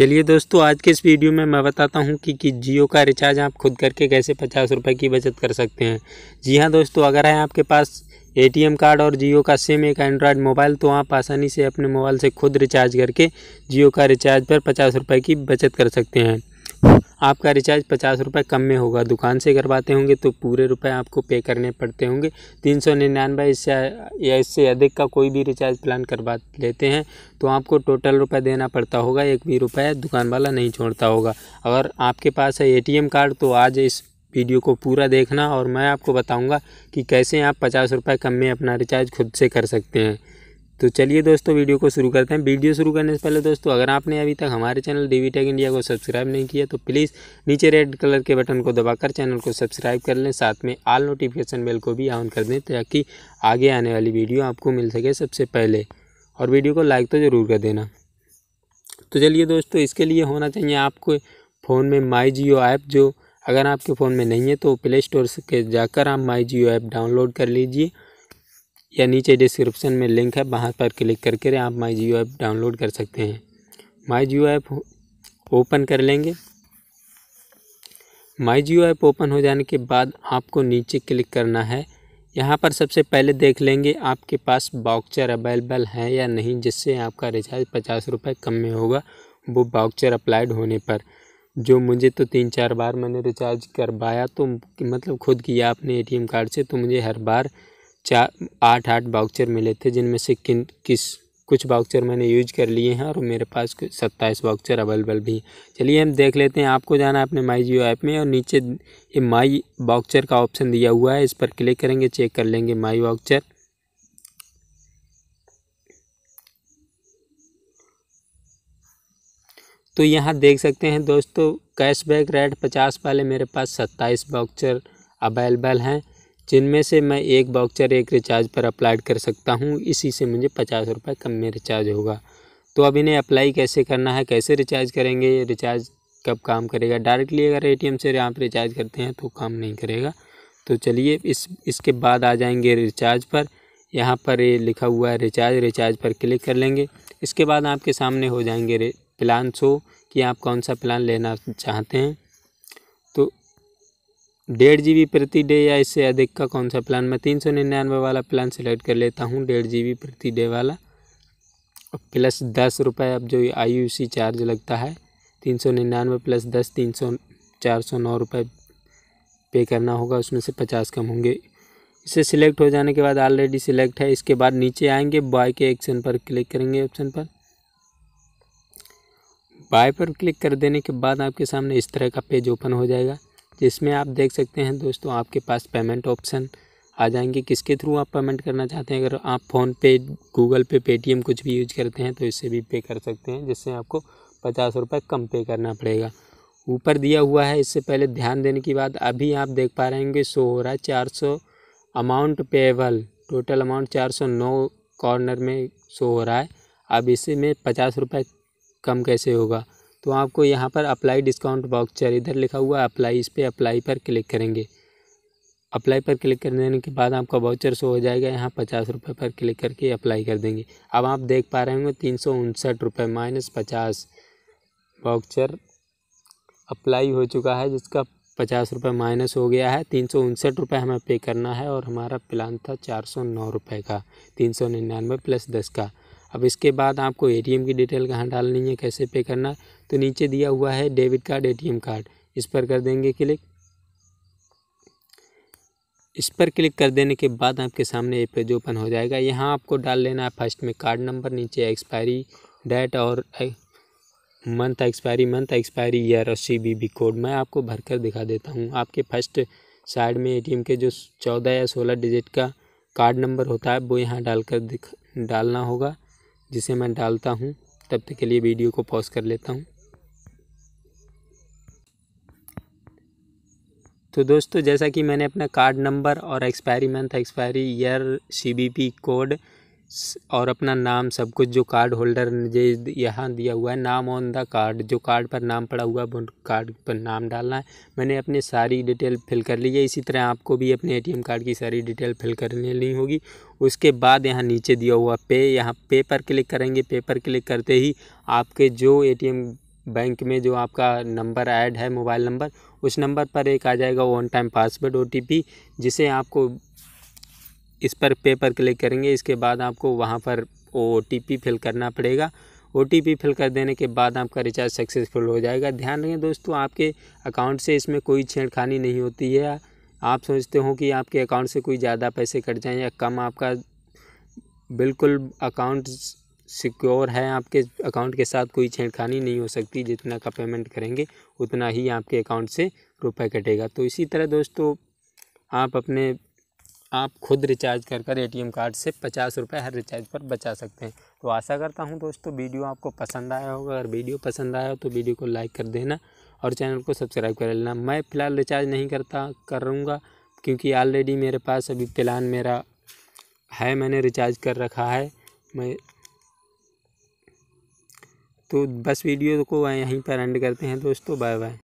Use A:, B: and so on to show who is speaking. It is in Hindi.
A: चलिए दोस्तों आज के इस वीडियो में मैं बताता हूँ कि, कि जियो का रिचार्ज आप खुद करके कैसे पचास रुपये की बचत कर सकते हैं जी हाँ दोस्तों अगर है आपके पास एटीएम कार्ड और जियो का सिम एक एंड्रॉयड मोबाइल तो आप आसानी से अपने मोबाइल से खुद रिचार्ज करके जियो का रिचार्ज पर पचास रुपये की बचत कर सकते हैं आपका रिचार्ज पचास रुपये कम में होगा दुकान से करवाते होंगे तो पूरे रुपए आपको पे करने पड़ते होंगे तीन सौ निन्यानवे इससे या इससे अधिक का कोई भी रिचार्ज प्लान करवा लेते हैं तो आपको टोटल रुपए देना पड़ता होगा एक भी रुपये दुकान वाला नहीं छोड़ता होगा अगर आपके पास है एटीएम कार्ड तो आज इस वीडियो को पूरा देखना और मैं आपको बताऊँगा कि कैसे आप पचास रुपये कम में अपना रिचार्ज खुद से कर सकते हैं तो चलिए दोस्तों वीडियो को शुरू करते हैं वीडियो शुरू करने से पहले दोस्तों अगर आपने अभी तक हमारे चैनल डी टेक इंडिया को सब्सक्राइब नहीं किया तो प्लीज़ नीचे रेड कलर के बटन को दबाकर चैनल को सब्सक्राइब कर लें साथ में आल नोटिफिकेशन बेल को भी ऑन कर दें ताकि आगे आने वाली वीडियो आपको मिल सके सबसे पहले और वीडियो को लाइक तो ज़रूर कर देना तो चलिए दोस्तों इसके लिए होना चाहिए आपको फ़ोन में माई जियो ऐप जो अगर आपके फ़ोन में नहीं है तो प्ले स्टोर से जाकर आप माई जियो ऐप डाउनलोड कर लीजिए या नीचे डिस्क्रिप्शन में लिंक है वहाँ पर क्लिक करके आप माई जियो ऐप डाउनलोड कर सकते हैं माई जियो ऐप ओपन कर लेंगे माई जियो ऐप ओपन हो जाने के बाद आपको नीचे क्लिक करना है यहाँ पर सबसे पहले देख लेंगे आपके पास बाउचर अवेलेबल है या नहीं जिससे आपका रिचार्ज पचास रुपये कम में होगा वो बाउचर अप्लाइड होने पर जो मुझे तो तीन चार बार मैंने रिचार्ज करवाया तो मतलब खुद किया अपने एटीएम कार्ड से तो मुझे हर बार चार आठ आठ बाउचर मिले थे जिनमें से किन किस कुछ बाउचर मैंने यूज कर लिए हैं और मेरे पास कुछ सत्ताईस बाउचर अवेलेबल भी चलिए हम देख लेते हैं आपको जाना है अपने माई जियो ऐप में और नीचे ये माई बाउचर का ऑप्शन दिया हुआ है इस पर क्लिक करेंगे चेक कर लेंगे माई बाउचर तो यहाँ देख सकते हैं दोस्तों कैशबैक रेट पचास वाले मेरे पास सत्ताईस बाउचर अवेलेबल हैं जिनमें से मैं एक बाउचर एक रिचार्ज पर अप्लाइड कर सकता हूँ इसी से मुझे पचास रुपये कम में रिचार्ज होगा तो अब इन्हें अप्लाई कैसे करना है कैसे रिचार्ज करेंगे रिचार्ज कब काम करेगा डायरेक्टली अगर ए से आप रिचार्ज करते हैं तो काम नहीं करेगा तो चलिए इस इसके बाद आ जाएंगे रिचार्ज पर यहाँ पर ये लिखा हुआ है रिचार्ज रिचार्ज पर क्लिक कर लेंगे इसके बाद आपके सामने हो जाएंगे प्लान शो कि आप कौन सा प्लान लेना चाहते हैं डेढ़ जी बी प्रति डे या इससे अधिक का कौन सा प्लान मैं तीन सौ निन्यानवे वाला प्लान सेलेक्ट कर लेता हूँ डेढ़ जी बी प्रति डे वाला प्लस दस रुपये अब जो आई यू सी चार्ज लगता है तीन सौ निन्यानवे प्लस दस तीन सौ चार सौ नौ रुपये पे करना होगा उसमें से पचास कम होंगे इसे सिलेक्ट हो जाने के बाद ऑलरेडी सिलेक्ट है इसके बाद नीचे आएंगे बाय के एक्शन पर क्लिक करेंगे ऑप्शन पर बाय पर क्लिक कर देने के बाद आपके सामने इस तरह का पेज ओपन हो जाएगा जिसमें आप देख सकते हैं दोस्तों आपके पास पेमेंट ऑप्शन आ जाएंगे किसके थ्रू आप पेमेंट करना चाहते हैं अगर आप फ़ोनपे गूगल पे पेटीएम कुछ भी यूज करते हैं तो इससे भी पे कर सकते हैं जिससे आपको पचास रुपये कम पे करना पड़ेगा ऊपर दिया हुआ है इससे पहले ध्यान देने की बात अभी आप देख पा रहे हैं कि शो हो रहा है चार सौ अमाउंट पेबल टोटल अमाउंट चार सौ नौ कॉर्नर में शो हो रहा है अब इससे में पचास रुपये कम कैसे होगा तो आपको यहाँ पर अप्लाई डिस्काउंट वाउचर इधर लिखा हुआ अप्लाई इस पर अप्लाई पर क्लिक करेंगे अप्लाई पर क्लिक कर देने के बाद आपका वाउचर शो हो जाएगा यहाँ पचास रुपये पर क्लिक करके अप्लाई कर देंगे अब आप देख पा रहे होंगे तीन सौ उनसठ रुपये माइनस पचास वाउचर अप्लाई हो चुका है जिसका पचास रुपये माइनस हो गया है तीन सौ उनसठ रुपये हमें पे करना है और हमारा प्लान था चार सौ नौ रुपये का तीन सौ निन्यानवे प्लस दस का अब इसके बाद आपको एटीएम की डिटेल कहाँ डालनी है कैसे पे करना तो नीचे दिया हुआ है डेबिट कार्ड एटीएम कार्ड इस पर कर देंगे क्लिक इस पर क्लिक कर देने के बाद आपके सामने ये पेज ओपन हो जाएगा यहाँ आपको डाल लेना है फर्स्ट में कार्ड नंबर नीचे एक्सपायरी डेट और month expiry month expiry year और बी कोड मैं आपको भरकर दिखा देता हूँ आपके फर्स्ट साइड में एटीएम के जो चौदह या सोलह डिजिट का कार्ड नंबर होता है वो यहाँ डालकर दिख डालना होगा जिसे मैं डालता हूँ तब तक के लिए वीडियो को पॉज कर लेता हूँ तो दोस्तों जैसा कि मैंने अपना कार्ड नंबर और expiry month expiry year CVV code और अपना नाम सब कुछ जो कार्ड होल्डर ने यहाँ दिया हुआ है नाम ऑन द कार्ड जो कार्ड पर नाम पड़ा हुआ है कार्ड पर नाम डालना है मैंने अपने सारी डिटेल फिल कर ली है इसी तरह आपको भी अपने एटीएम कार्ड की सारी डिटेल फिल करने ली होगी उसके बाद यहाँ नीचे दिया हुआ पे यहाँ पे पर क्लिक करेंगे पे पर क्लिक करते ही आपके जो ए बैंक में जो आपका नंबर ऐड है मोबाइल नंबर उस नंबर पर एक आ जाएगा वन टाइम पासवर्ड ओ जिसे आपको इस पर पे पर क्लिक करेंगे इसके बाद आपको वहाँ पर ओ फिल करना पड़ेगा ओ फिल कर देने के बाद आपका रिचार्ज सक्सेसफुल हो जाएगा ध्यान रखें दोस्तों आपके अकाउंट से इसमें कोई छेड़खानी नहीं होती है आप सोचते हो कि आपके अकाउंट से कोई ज़्यादा पैसे कट जाएँ या कम आपका बिल्कुल अकाउंट सिक्योर है आपके अकाउंट के साथ कोई छेड़खानी नहीं हो सकती जितना का पेमेंट करेंगे उतना ही आपके अकाउंट से रुपए कटेगा तो इसी तरह दोस्तों आप अपने आप खुद रिचार्ज कर कर ए कार्ड से पचास रुपये हर रिचार्ज पर बचा सकते हैं तो आशा करता हूँ दोस्तों वीडियो आपको पसंद आया होगा अगर वीडियो पसंद आया हो तो वीडियो को लाइक कर देना और चैनल को सब्सक्राइब कर लेना मैं फ़िलहाल रिचार्ज नहीं करता करूँगा क्योंकि ऑलरेडी मेरे पास अभी प्लान मेरा है मैंने रिचार्ज कर रखा है मैं तो बस वीडियो को यहीं पर एंड करते हैं दोस्तों बाय बाय